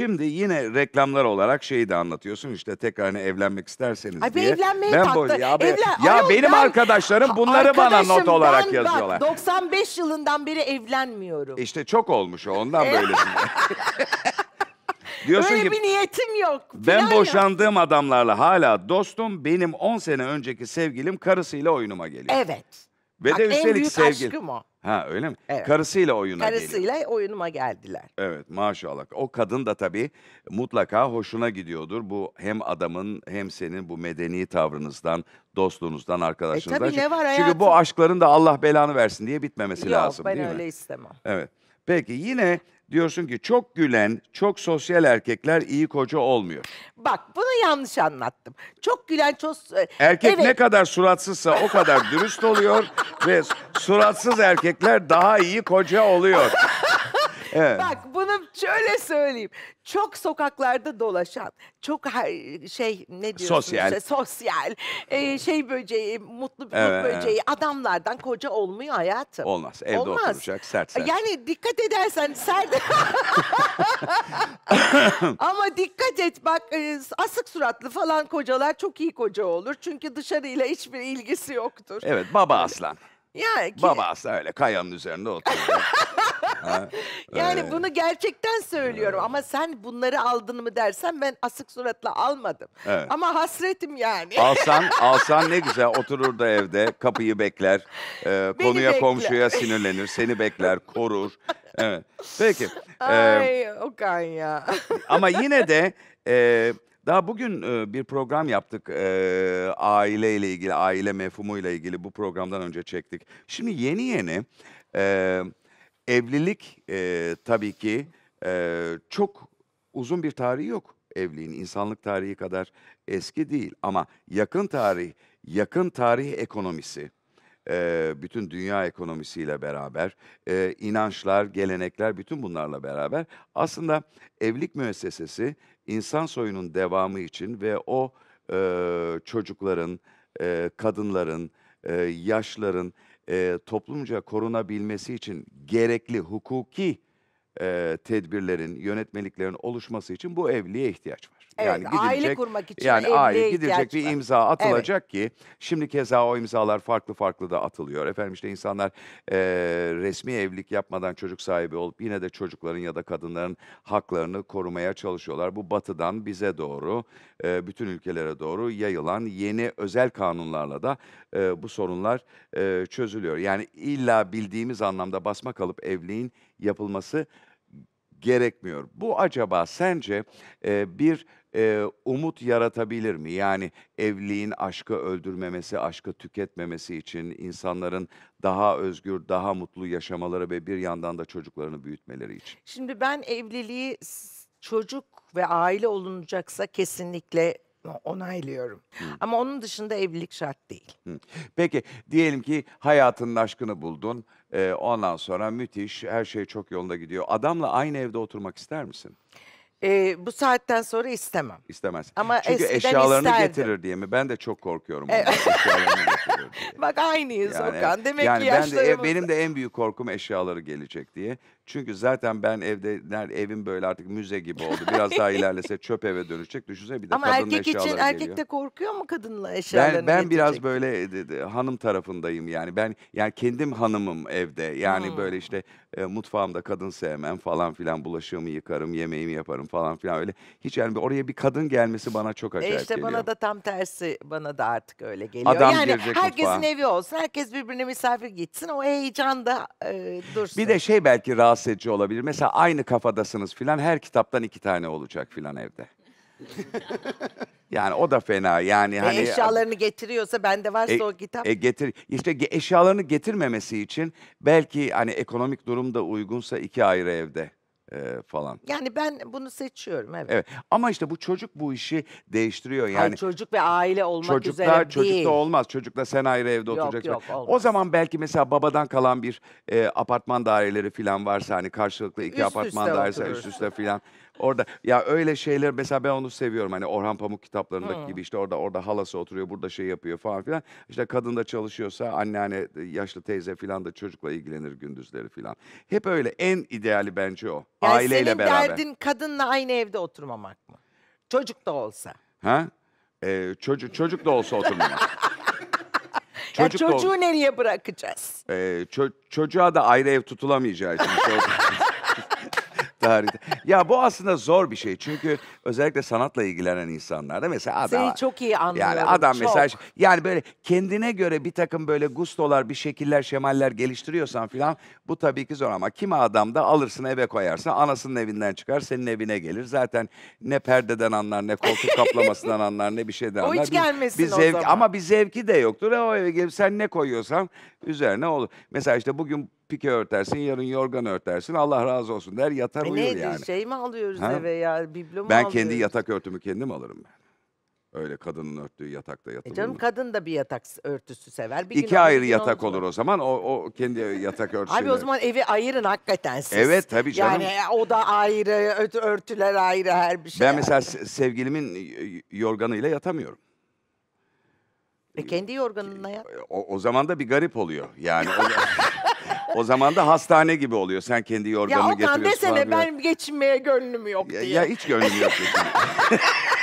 Şimdi yine reklamlar olarak şeyi de anlatıyorsun işte tekrar hani evlenmek isterseniz Ay, diye. Evlenmeye ben taktı. ya be, Evlen, ya ayol, benim ben, arkadaşlarım bunları bana not olarak ben, yazıyorlar. Bak, 95 yılından beri evlenmiyorum. İşte çok olmuş o ondan e- böylesin. Diyorsun Öyle ki, bir niyetim yok. Ben yok. boşandığım adamlarla hala dostum. Benim 10 sene önceki sevgilim karısıyla oyunuma geliyor. Evet. Ve Bak, de üstelik sevgili. En büyük sevgili. aşkım o. Ha öyle mi? Evet. Karısıyla oyuna geliyor. Karısıyla oyunuma geldiler. Evet maşallah. O kadın da tabii mutlaka hoşuna gidiyordur. Bu hem adamın hem senin bu medeni tavrınızdan, dostluğunuzdan, arkadaşlığınızdan. E, tabii, ne var hayatım? Çünkü bu aşkların da Allah belanı versin diye bitmemesi Yok lazım değil mi? öyle istemem. Evet. Peki yine diyorsun ki çok gülen, çok sosyal erkekler iyi koca olmuyor. Bak bunu yanlış anlattım. Çok gülen çok... E, Erkek evet. ne kadar suratsızsa o kadar dürüst oluyor ve suratsız erkekler daha iyi koca oluyor. Evet. Bak bunu Şöyle söyleyeyim. Çok sokaklarda dolaşan, çok her- şey ne diyorsunuz? Sosyal. işte, sosyal, e, şey böceği, mutlu bir Evet, böceği adamlardan koca olmuyor hayatım. Olmaz. Evde Olmaz. oturacak sert sert. Yani dikkat edersen sert ama dikkat et bak e, asık suratlı falan kocalar çok iyi koca olur. Çünkü dışarıyla hiçbir ilgisi yoktur. Evet baba aslan. Ya ki- Baba aslan öyle kayanın üzerinde oturuyor. yani bunu gerçekten söylüyorum ama sen bunları aldın mı dersen ben asık suratla almadım. Evet. Ama hasretim yani. Alsan alsan ne güzel oturur da evde kapıyı bekler. E, konuya bekler. komşuya sinirlenir. Seni bekler, korur. Evet. Peki. E, Ay ee, Okan ya. ama yine de e, daha bugün e, bir program yaptık e, aileyle ilgili, aile mefhumuyla ilgili bu programdan önce çektik. Şimdi yeni yeni e, evlilik e, tabii ki e, çok uzun bir tarihi yok evliliğin. insanlık tarihi kadar eski değil ama yakın tarih, yakın tarih ekonomisi, e, bütün dünya ekonomisiyle beraber, e, inançlar, gelenekler bütün bunlarla beraber aslında evlilik müessesesi insan soyunun devamı için ve o e, çocukların, e, kadınların, e, yaşların toplumca korunabilmesi için gerekli hukuki e, tedbirlerin, yönetmeliklerin oluşması için bu evliliğe ihtiyaç var. Evet, yani gidilecek, aile kurmak için yani aile gidecek bir imza atılacak evet. ki şimdi keza o imzalar farklı farklı da atılıyor. Efendim işte insanlar e, resmi evlilik yapmadan çocuk sahibi olup yine de çocukların ya da kadınların haklarını korumaya çalışıyorlar. Bu batıdan bize doğru, e, bütün ülkelere doğru yayılan yeni özel kanunlarla da e, bu sorunlar e, çözülüyor. Yani illa bildiğimiz anlamda basma kalıp evliliğin yapılması gerekmiyor. Bu acaba sence e, bir e, umut yaratabilir mi? Yani evliliğin aşkı öldürmemesi, aşkı tüketmemesi için insanların daha özgür, daha mutlu yaşamaları ve bir yandan da çocuklarını büyütmeleri için. Şimdi ben evliliği çocuk ve aile olunacaksa kesinlikle onaylıyorum. Hı. Ama onun dışında evlilik şart değil. Hı. Peki diyelim ki hayatının aşkını buldun. Ee, ondan sonra müthiş her şey çok yolunda gidiyor. Adamla aynı evde oturmak ister misin? Ee, bu saatten sonra istemem. İstemez. Ama Çünkü eşyalarını isterdim. getirir diye mi? Ben de çok korkuyorum. Evet. Bak aynıyız yani, Demek yani ki Ben de, benim de en büyük korkum eşyaları gelecek diye. Çünkü zaten ben evde ner evim böyle artık müze gibi oldu. Biraz daha ilerlese çöp eve dönüşecek. Düşünsene bir de Ama erkek eşyaları geliyor erkek de korkuyor mu kadınla eşyalarını Ben ben getirecek? biraz böyle e, de, de, hanım tarafındayım yani. Ben yani kendim hanımım evde. Yani hmm. böyle işte e, mutfağımda kadın sevmem falan filan bulaşığımı yıkarım, yemeğimi yaparım falan filan öyle. Hiç yani oraya bir kadın gelmesi bana çok acayip e işte geliyor. İşte bana da tam tersi bana da artık öyle geliyor. Adam yani gelecek herkesin mutfağa evi olsun. Herkes birbirine misafir gitsin. O heyecan da e, dursun. Bir de şey belki rahatsız edici olabilir. Mesela aynı kafadasınız filan. Her kitaptan iki tane olacak filan evde. Yani o da fena yani E, hani eşyalarını getiriyorsa bende varsa e, o kitap. e, getir işte eşyalarını getirmemesi için belki hani ekonomik durum da uygunsa iki ayrı evde e, falan. Yani ben bunu seçiyorum evet. Evet ama işte bu çocuk bu işi değiştiriyor yani. Hayır, çocuk ve aile olmak Çocuklar, üzere çocuk değil. Çocukta olmaz. Çocukla sen ayrı evde Yok, oturacaksın. yok, olmaz. O zaman belki mesela babadan kalan bir e, apartman daireleri falan varsa hani karşılıklı iki Üst apartman dairesi oturursun. üst üste falan Orada ya öyle şeyler mesela ben onu seviyorum hani Orhan Pamuk kitaplarındaki Hı. gibi işte orada orada halası oturuyor burada şey yapıyor falan filan. İşte kadın da çalışıyorsa anneanne e, yaşlı teyze filan da çocukla ilgilenir gündüzleri filan. Hep öyle en ideali bence o. Yani Aileyle senin derdin kadınla aynı evde oturmamak mı? Çocuk da olsa. Ha? Ee, çocuk çocuk da olsa oturmamak. Çocuk da ol- çocuğu nereye bırakacağız? Ee, ço- çocuğa da ayrı ev tutulamayacağı için. harita. Ya bu aslında zor bir şey. Çünkü özellikle sanatla ilgilenen insanlarda mesela adam... Seni çok iyi anlıyorum. Yani adam çok. mesela yani böyle kendine göre bir takım böyle gustolar, bir şekiller, şemaller geliştiriyorsan filan bu tabii ki zor ama kimi adam da alırsın eve koyarsın, anasının evinden çıkar, senin evine gelir. Zaten ne perdeden anlar, ne koltuk kaplamasından anlar, ne bir şeyden o anlar. O hiç gelmesin bir, bir zevk, o zaman. Ama bir zevki de yoktur. E, o eve gelip sen ne koyuyorsan üzerine olur. Mesela işte bugün pike örtersin, yarın yorgan örtersin. Allah razı olsun der yatar e uyur neydi, yani. Şey mi alıyoruz ha? eve ya? Biblo mu Ben alıyoruz? kendi yatak örtümü kendim alırım ben. Öyle kadının örttüğü yatakta e yatılır. E canım mı? kadın da bir yatak örtüsü sever. Bir İki gün ayrı yatak olur o zaman. O, o kendi yatak örtüsü. Abi o zaman evi ayırın hakikaten siz. Evet tabii canım. Yani e, o da ayrı, örtüler ayrı her bir şey. Ben mesela ayrı. sevgilimin yorganıyla yatamıyorum. E kendi yorganına yat. O, o zaman da bir garip oluyor. Yani o O zaman da hastane gibi oluyor. Sen kendi yorganını ya getiriyorsun. Ya Okan desene ben geçinmeye gönlüm yok diye. Ya, ya hiç gönlüm yok.